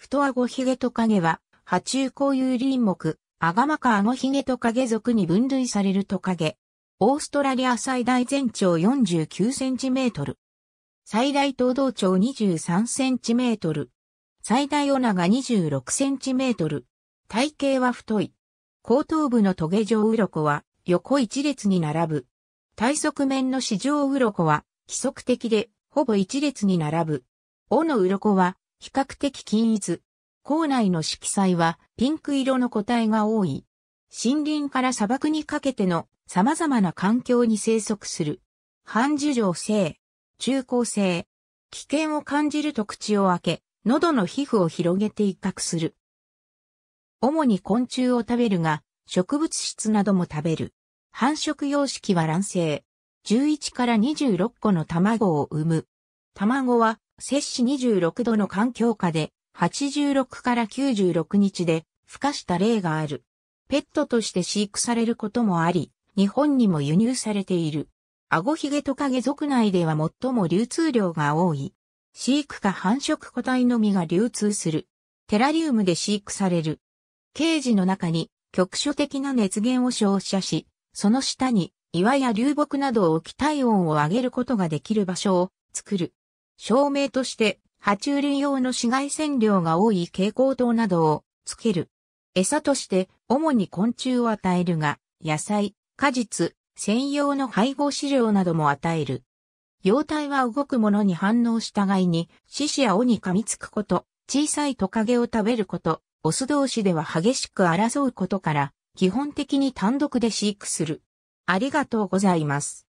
太あごヒゲトカゲは、波中固有輪目、アガマカアゴヒゲトカゲ属に分類されるトカゲ。オーストラリア最大全長49センチメートル。最大東道長23センチメートル。最大オナが26センチメートル。体型は太い。後頭部のトゲ状ウロコは横一列に並ぶ。体側面の四条ウロコは規則的でほぼ一列に並ぶ。尾のウロコは比較的均一。校内の色彩はピンク色の個体が多い。森林から砂漠にかけての様々な環境に生息する。半樹状性、中高性、危険を感じると口を開け、喉の皮膚を広げて威嚇する。主に昆虫を食べるが、植物質なども食べる。繁殖様式は卵生。11から26個の卵を産む。卵は摂氏26度の環境下で86から96日で孵化した例がある。ペットとして飼育されることもあり、日本にも輸入されている。アゴヒゲトカゲ族内では最も流通量が多い。飼育か繁殖個体のみが流通する。テラリウムで飼育される。ケージの中に局所的な熱源を照射し、その下に岩や流木などを置き体温を上げることができる場所を作る。照明として、爬虫類用の紫外線量が多い蛍光灯などをつける。餌として主に昆虫を与えるが、野菜、果実、専用の配合飼料なども与える。幼体は動くものに反応したがいに、獅子や尾に噛みつくこと、小さいトカゲを食べること、オス同士では激しく争うことから、基本的に単独で飼育する。ありがとうございます。